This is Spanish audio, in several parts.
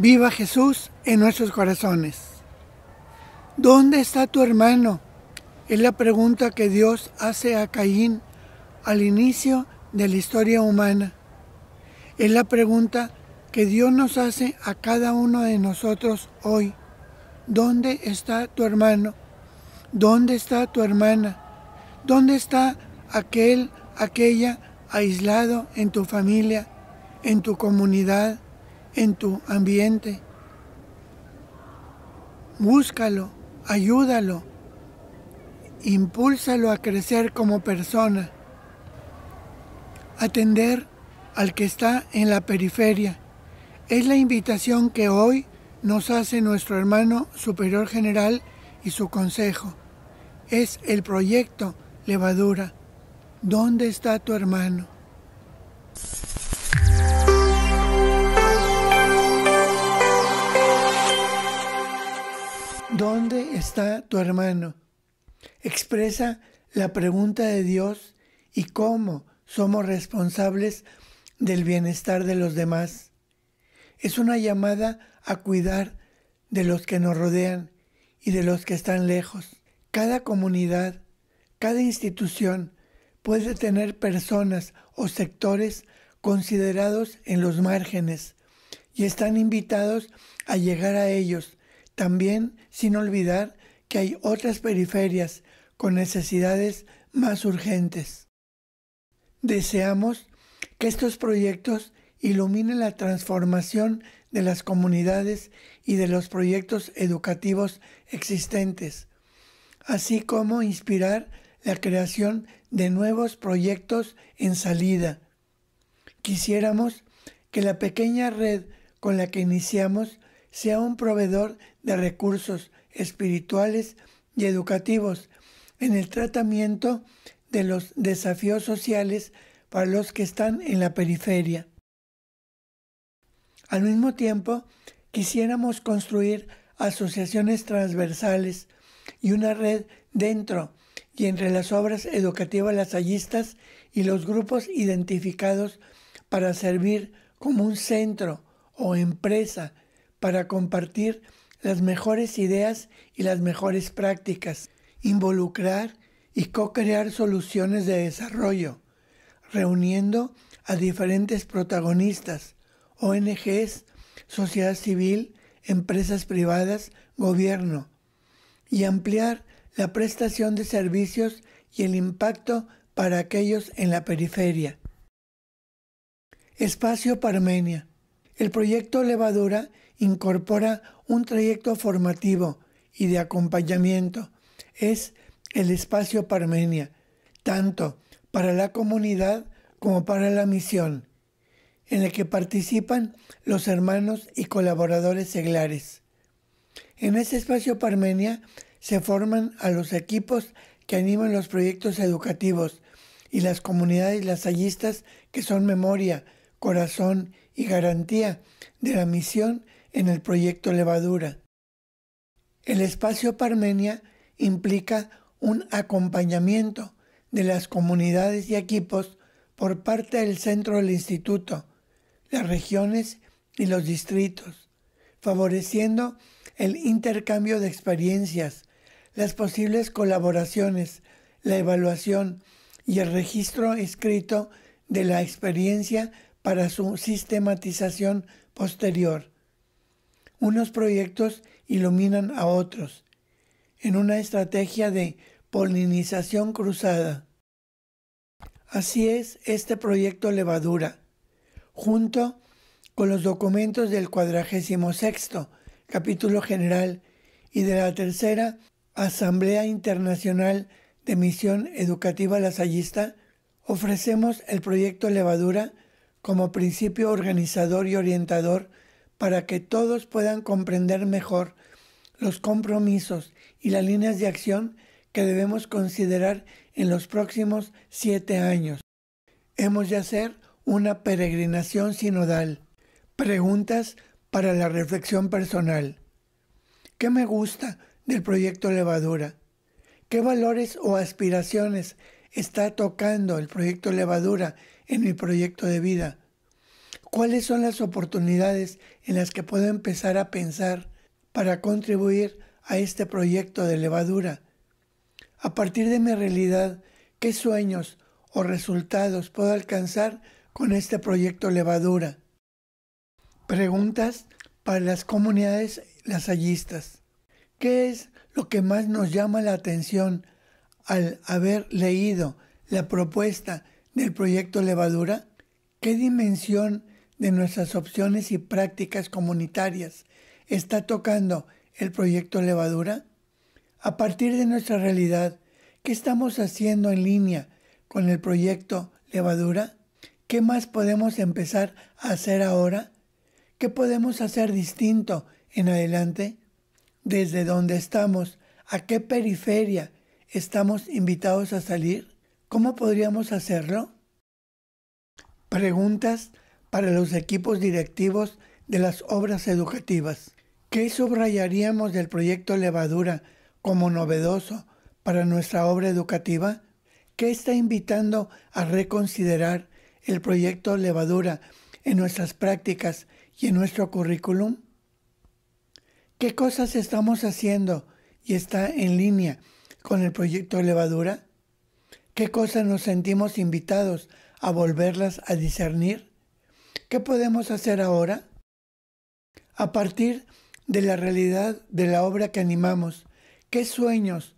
Viva Jesús en nuestros corazones. ¿Dónde está tu hermano? Es la pregunta que Dios hace a Caín al inicio de la historia humana. Es la pregunta que Dios nos hace a cada uno de nosotros hoy. ¿Dónde está tu hermano? ¿Dónde está tu hermana? ¿Dónde está aquel, aquella aislado en tu familia, en tu comunidad, en tu ambiente. Búscalo, ayúdalo, impúlsalo a crecer como persona. Atender al que está en la periferia es la invitación que hoy nos hace nuestro hermano superior general y su consejo. Es el proyecto Levadura. ¿Dónde está tu hermano? ¿Dónde está tu hermano? Expresa la pregunta de Dios y cómo somos responsables del bienestar de los demás. Es una llamada a cuidar de los que nos rodean y de los que están lejos. Cada comunidad, cada institución puede tener personas o sectores considerados en los márgenes y están invitados a llegar a ellos también sin olvidar que hay otras periferias con necesidades más urgentes. Deseamos que estos proyectos iluminen la transformación de las comunidades y de los proyectos educativos existentes, así como inspirar la creación de nuevos proyectos en salida. Quisiéramos que la pequeña red con la que iniciamos sea un proveedor de recursos espirituales y educativos en el tratamiento de los desafíos sociales para los que están en la periferia. Al mismo tiempo, quisiéramos construir asociaciones transversales y una red dentro y entre las obras educativas lasallistas y los grupos identificados para servir como un centro o empresa para compartir las mejores ideas y las mejores prácticas, involucrar y co-crear soluciones de desarrollo, reuniendo a diferentes protagonistas, ONGs, sociedad civil, empresas privadas, gobierno, y ampliar la prestación de servicios y el impacto para aquellos en la periferia. Espacio Parmenia. El proyecto Levadura incorpora un trayecto formativo y de acompañamiento. Es el espacio Parmenia, tanto para la comunidad como para la misión, en el que participan los hermanos y colaboradores seglares. En ese espacio Parmenia se forman a los equipos que animan los proyectos educativos y las comunidades lasallistas que son memoria, corazón y garantía de la misión en el proyecto Levadura. El espacio Parmenia implica un acompañamiento de las comunidades y equipos por parte del centro del instituto, las regiones y los distritos, favoreciendo el intercambio de experiencias, las posibles colaboraciones, la evaluación y el registro escrito de la experiencia para su sistematización posterior. Unos proyectos iluminan a otros, en una estrategia de polinización cruzada. Así es este proyecto Levadura, junto con los documentos del 46 capítulo general y de la tercera Asamblea Internacional de Misión Educativa Lasallista, ofrecemos el proyecto Levadura como principio organizador y orientador para que todos puedan comprender mejor los compromisos y las líneas de acción que debemos considerar en los próximos siete años. Hemos de hacer una peregrinación sinodal. Preguntas para la reflexión personal. ¿Qué me gusta del proyecto Levadura? ¿Qué valores o aspiraciones está tocando el proyecto Levadura en mi proyecto de vida? cuáles son las oportunidades en las que puedo empezar a pensar para contribuir a este proyecto de levadura. A partir de mi realidad, ¿qué sueños o resultados puedo alcanzar con este proyecto levadura? Preguntas para las comunidades lasallistas. ¿Qué es lo que más nos llama la atención al haber leído la propuesta del proyecto Levadura? ¿Qué dimensión de nuestras opciones y prácticas comunitarias está tocando el proyecto Levadura? A partir de nuestra realidad, ¿qué estamos haciendo en línea con el proyecto Levadura? ¿Qué más podemos empezar a hacer ahora? ¿Qué podemos hacer distinto en adelante? ¿Desde dónde estamos? ¿A qué periferia estamos invitados a salir? ¿Cómo podríamos hacerlo? Preguntas para los equipos directivos de las obras educativas. ¿Qué subrayaríamos del proyecto Levadura como novedoso para nuestra obra educativa? ¿Qué está invitando a reconsiderar el proyecto Levadura en nuestras prácticas y en nuestro currículum? ¿Qué cosas estamos haciendo y está en línea con el proyecto Levadura? ¿Qué cosas nos sentimos invitados a volverlas a discernir? ¿Qué podemos hacer ahora? A partir de la realidad de la obra que animamos, ¿qué sueños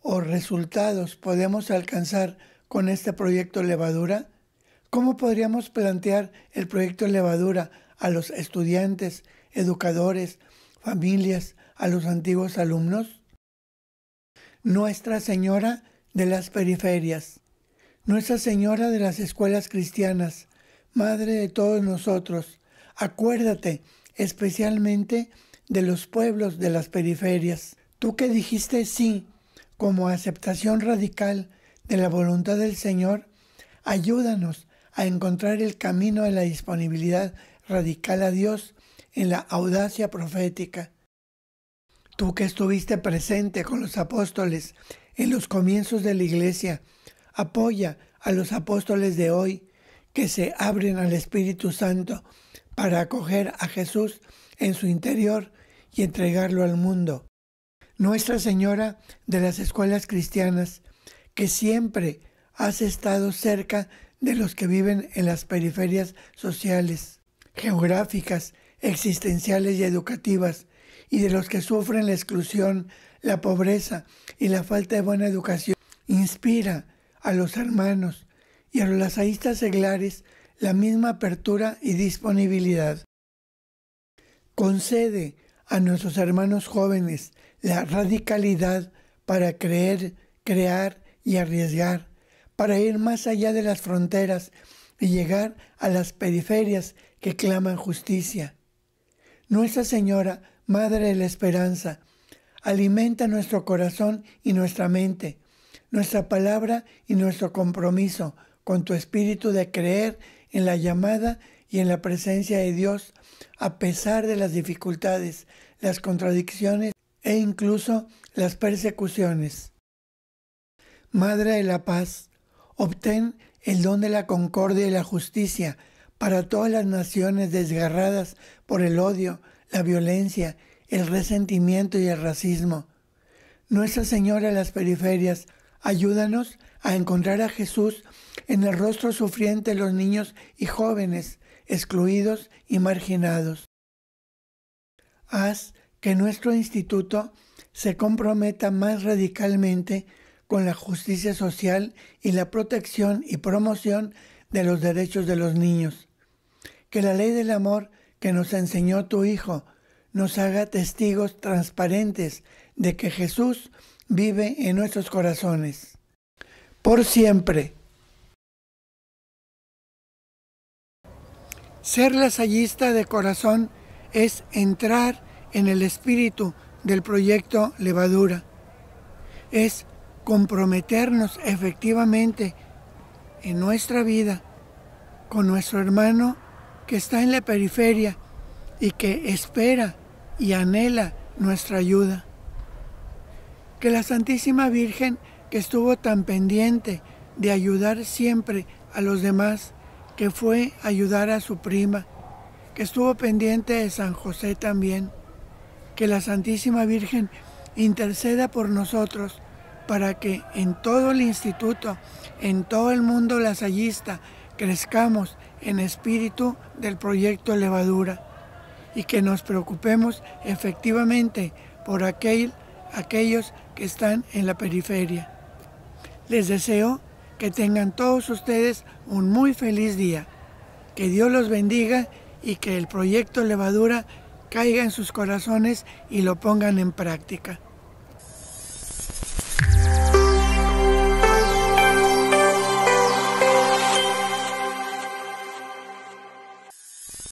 o resultados podemos alcanzar con este proyecto Levadura? ¿Cómo podríamos plantear el proyecto Levadura a los estudiantes, educadores, familias, a los antiguos alumnos? Nuestra Señora de las Periferias, Nuestra Señora de las Escuelas Cristianas, Madre de todos nosotros, acuérdate especialmente de los pueblos de las periferias. Tú que dijiste sí como aceptación radical de la voluntad del Señor, ayúdanos a encontrar el camino de la disponibilidad radical a Dios en la audacia profética. Tú que estuviste presente con los apóstoles en los comienzos de la iglesia, apoya a los apóstoles de hoy que se abren al Espíritu Santo para acoger a Jesús en su interior y entregarlo al mundo. Nuestra Señora de las escuelas cristianas, que siempre has estado cerca de los que viven en las periferias sociales, geográficas, existenciales y educativas, y de los que sufren la exclusión, la pobreza y la falta de buena educación, inspira a los hermanos y a los lazaístas seglares la misma apertura y disponibilidad. Concede a nuestros hermanos jóvenes la radicalidad para creer, crear y arriesgar, para ir más allá de las fronteras y llegar a las periferias que claman justicia. Nuestra Señora, Madre de la Esperanza, alimenta nuestro corazón y nuestra mente, nuestra palabra y nuestro compromiso con tu espíritu de creer en la llamada y en la presencia de Dios a pesar de las dificultades, las contradicciones e incluso las persecuciones. Madre de la Paz, obtén el don de la concordia y la justicia para todas las naciones desgarradas por el odio, la violencia, el resentimiento y el racismo. Nuestra Señora de las Periferias, ayúdanos a encontrar a Jesús en el rostro sufriente de los niños y jóvenes, excluidos y marginados. Haz que nuestro instituto se comprometa más radicalmente con la justicia social y la protección y promoción de los derechos de los niños. Que la ley del amor que nos enseñó tu Hijo nos haga testigos transparentes de que Jesús vive en nuestros corazones por siempre. Ser lasallista de corazón es entrar en el espíritu del proyecto Levadura. Es comprometernos efectivamente en nuestra vida con nuestro hermano que está en la periferia y que espera y anhela nuestra ayuda. Que la Santísima Virgen que estuvo tan pendiente de ayudar siempre a los demás, que fue ayudar a su prima, que estuvo pendiente de San José también. Que la Santísima Virgen interceda por nosotros para que en todo el instituto, en todo el mundo lasallista, crezcamos en espíritu del proyecto Levadura y que nos preocupemos efectivamente por aquel, aquellos que están en la periferia les deseo que tengan todos ustedes un muy feliz día. Que Dios los bendiga y que el proyecto Levadura caiga en sus corazones y lo pongan en práctica.